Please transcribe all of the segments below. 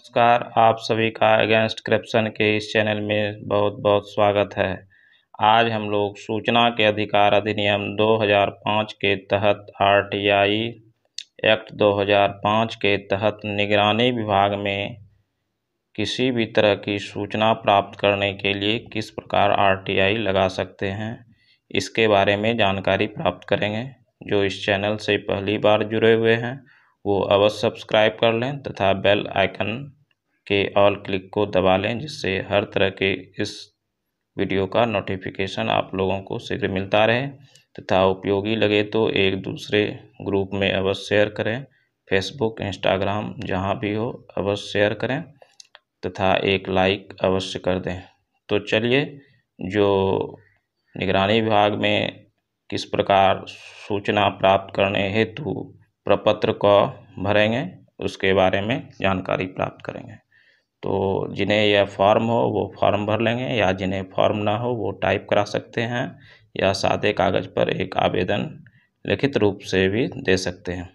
नमस्कार आप सभी का अगेंस्ट करप्शन के इस चैनल में बहुत बहुत स्वागत है आज हम लोग सूचना के अधिकार अधिनियम 2005 के तहत आरटीआई एक्ट 2005 के तहत निगरानी विभाग में किसी भी तरह की सूचना प्राप्त करने के लिए किस प्रकार आरटीआई लगा सकते हैं इसके बारे में जानकारी प्राप्त करेंगे जो इस चैनल से पहली बार जुड़े हुए हैं वो अवश्य सब्सक्राइब कर लें तथा बेल आइकन के ऑल क्लिक को दबा लें जिससे हर तरह के इस वीडियो का नोटिफिकेशन आप लोगों को शीघ्र मिलता रहे तथा उपयोगी लगे तो एक दूसरे ग्रुप में अवश्य शेयर करें फेसबुक इंस्टाग्राम जहाँ भी हो अवश्य शेयर करें तथा एक लाइक अवश्य कर दें तो चलिए जो निगरानी विभाग में किस प्रकार सूचना प्राप्त करने हेतु प्रपत्र को भरेंगे उसके बारे में जानकारी प्राप्त करेंगे तो जिन्हें यह फॉर्म हो वो फॉर्म भर लेंगे या जिन्हें फॉर्म ना हो वो टाइप करा सकते हैं या सादे कागज़ पर एक आवेदन लिखित रूप से भी दे सकते हैं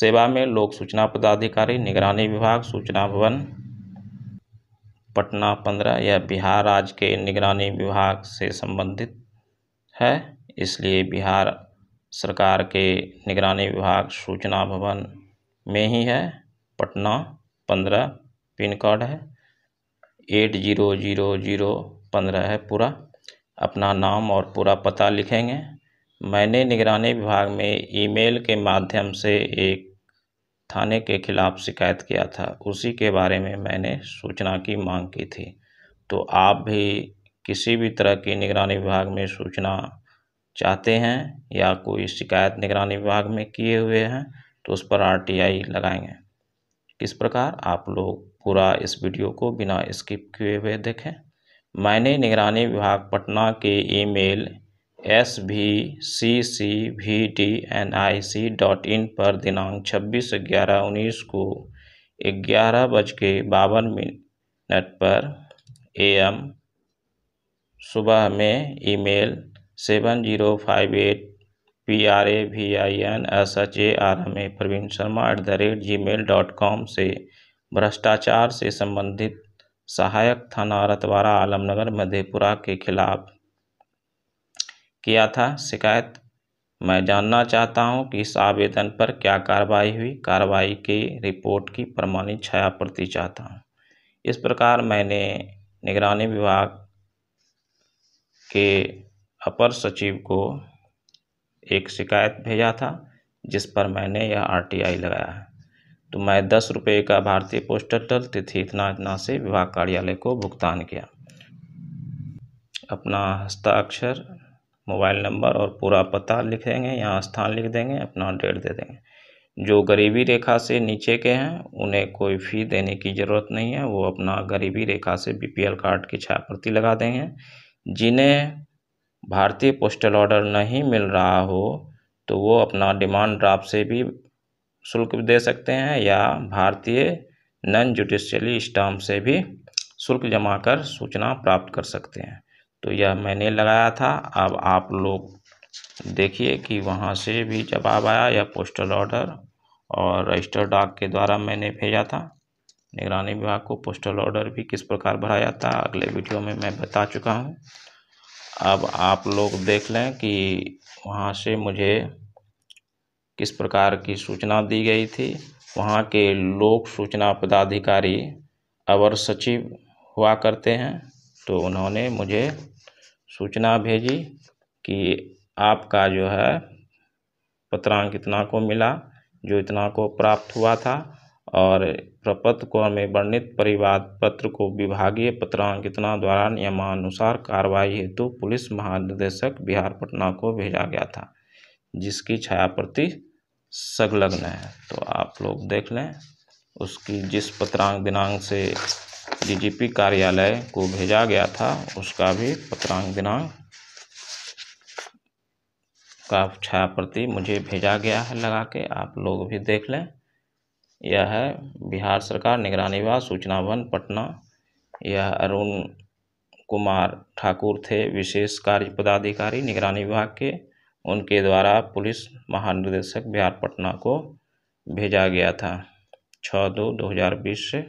सेवा में लोक सूचना पदाधिकारी निगरानी विभाग सूचना भवन पटना पंद्रह यह बिहार राज्य के निगरानी विभाग से संबंधित है इसलिए बिहार सरकार के निगरानी विभाग सूचना भवन में ही है पटना पंद्रह पिन कोड है एट जीरो जीरो जीरो पंद्रह है पूरा अपना नाम और पूरा पता लिखेंगे मैंने निगरानी विभाग में ईमेल के माध्यम से एक थाने के खिलाफ़ शिकायत किया था उसी के बारे में मैंने सूचना की मांग की थी तो आप भी किसी भी तरह की निगरानी विभाग में सूचना चाहते हैं या कोई शिकायत निगरानी विभाग में किए हुए हैं तो उस पर आरटीआई लगाएंगे किस प्रकार आप लोग पूरा इस वीडियो को बिना स्किप किए हुए देखें मैंने निगरानी विभाग पटना के ईमेल एस भी C C B D N I C dot in पर दिनांक छब्बीस ग्यारह उन्नीस को ग्यारह बज के बावन मिनट पर एम सुबह में email seven zero five eight P R A V I N S H A R M A Praveen Sharma at the rate G mail dot com से भ्रष्टाचार से संबंधित सहायक थाना रतवारा आलमनगर मधेपुरा के खिलाफ किया था शिकायत मैं जानना चाहता हूं कि इस आवेदन पर क्या कार्रवाई हुई कार्रवाई की रिपोर्ट की प्रमाणित छाया प्रति चाहता हूं इस प्रकार मैंने निगरानी विभाग के अपर सचिव को एक शिकायत भेजा था जिस पर मैंने यह आर टी आई लगाया है तो मैं दस रुपये का भारतीय पोस्टल तिथि इतना इतना से विभाग कार्यालय को भुगतान किया अपना हस्ताक्षर मोबाइल नंबर और पूरा पता लिख देंगे यहाँ स्थान लिख देंगे अपना डेट दे देंगे जो गरीबी रेखा से नीचे के हैं उन्हें कोई फ़ी देने की ज़रूरत नहीं है वो अपना गरीबी रेखा से बीपीएल कार्ड की छायाप्रति लगा देंगे जिन्हें भारतीय पोस्टल ऑर्डर नहीं मिल रहा हो तो वो अपना डिमांड ड्राफ्ट से भी शुल्क दे सकते हैं या भारतीय नन जुडिशली स्टाम्प से भी शुल्क जमा कर सूचना प्राप्त कर सकते हैं तो यह मैंने लगाया था अब आप लोग देखिए कि वहाँ से भी जवाब आया यह पोस्टल ऑर्डर और रजिस्टर डाक के द्वारा मैंने भेजा था निगरानी विभाग को पोस्टल ऑर्डर भी किस प्रकार भरा जाता है अगले वीडियो में मैं बता चुका हूँ अब आप लोग देख लें कि वहाँ से मुझे किस प्रकार की सूचना दी गई थी वहाँ के लोक सूचना पदाधिकारी अवर सचिव हुआ करते हैं तो उन्होंने मुझे सूचना भेजी कि आपका जो है पत्रांक इतना को मिला जो इतना को प्राप्त हुआ था और प्रपत्र को में वर्णित परिवाद पत्र को विभागीय पत्रांकितना द्वारा नियमानुसार कार्रवाई हेतु पुलिस महानिदेशक बिहार पटना को भेजा गया था जिसकी छायाप्रति संलग्न है तो आप लोग देख लें उसकी जिस पत्रांक दिनांक से डीजीपी कार्यालय को भेजा गया था उसका भी पत्रांक दिनांक का छायाप्रति मुझे भेजा गया है लगा के आप लोग भी देख लें यह है बिहार सरकार निगरानी विभाग सूचना भवन पटना यह अरुण कुमार ठाकुर थे विशेष कार्य पदाधिकारी निगरानी विभाग के उनके द्वारा पुलिस महानिदेशक बिहार पटना को भेजा गया था छः दो दो हज़ार बीस से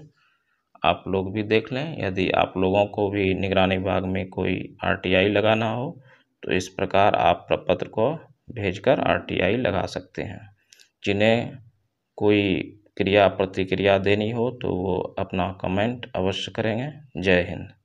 आप लोग भी देख लें यदि आप लोगों को भी निगरानी विभाग में कोई आरटीआई लगाना हो तो इस प्रकार आप प्रपत्र को भेजकर आरटीआई लगा सकते हैं जिन्हें कोई क्रिया प्रतिक्रिया देनी हो तो वो अपना कमेंट अवश्य करेंगे जय हिंद